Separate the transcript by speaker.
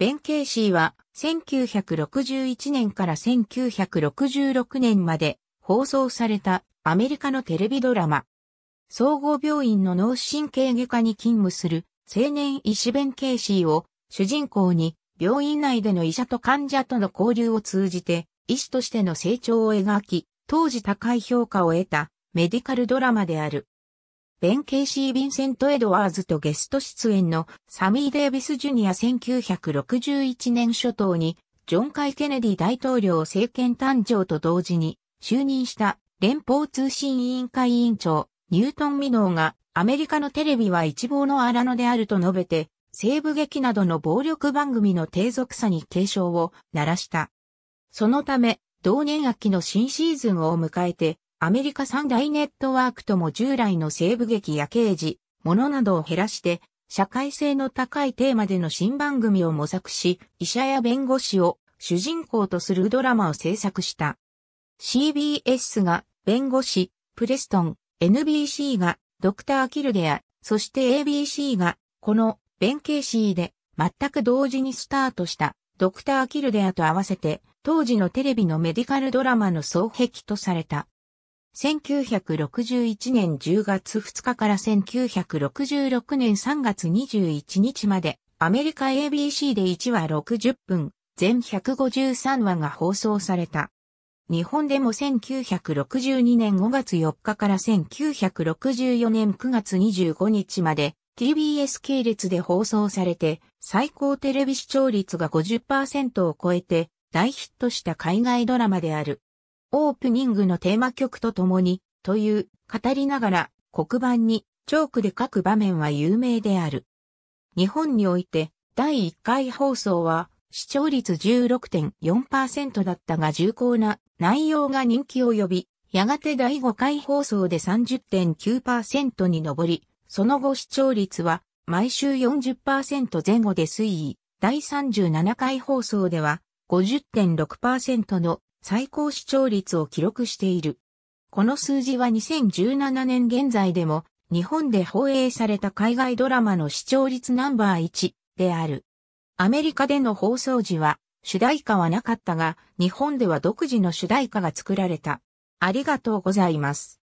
Speaker 1: ベン・ケイシーは1961年から1966年まで放送されたアメリカのテレビドラマ。総合病院の脳神経外科に勤務する青年医師ベン・ケイシーを主人公に病院内での医者と患者との交流を通じて医師としての成長を描き、当時高い評価を得たメディカルドラマである。ベン・ケイシー・ヴィンセント・エドワーズとゲスト出演のサミー・デイビス・ジュニア1961年初頭に、ジョン・カイ・ケネディ大統領政権誕生と同時に就任した連邦通信委員会委員長、ニュートン・ミノーがアメリカのテレビは一望の荒野であると述べて、西部劇などの暴力番組の低俗さに警鐘を鳴らした。そのため、同年秋の新シーズンを迎えて、アメリカ三大ネットワークとも従来の西部劇や刑事、ものなどを減らして、社会性の高いテーマでの新番組を模索し、医者や弁護士を主人公とするドラマを制作した。CBS が弁護士、プレストン、NBC がドクター・キルデア、そして ABC がこの弁慶 C で全く同時にスタートしたドクター・キルデアと合わせて当時のテレビのメディカルドラマの双璧とされた。1961年10月2日から1966年3月21日まで、アメリカ ABC で1話60分、全153話が放送された。日本でも1962年5月4日から1964年9月25日まで TBS 系列で放送されて最高テレビ視聴率が50%を超えて大ヒットした海外ドラマである。オープニングのテーマ曲と共に、という、語りながら、黒板に、チョークで書く場面は有名である。日本において、第1回放送は、視聴率16.4%だったが重厚な内容が人気を呼び、やがて第5回放送で30.9%に上り、その後視聴率は毎週40%前後で推移、第37回放送では50.6%の最高視聴率を記録している。この数字は2017年現在でも日本で放映された海外ドラマの視聴率ナンバー1である。アメリカでの放送時は主題歌はなかったが、日本では独自の主題歌が作られた。ありがとうございます。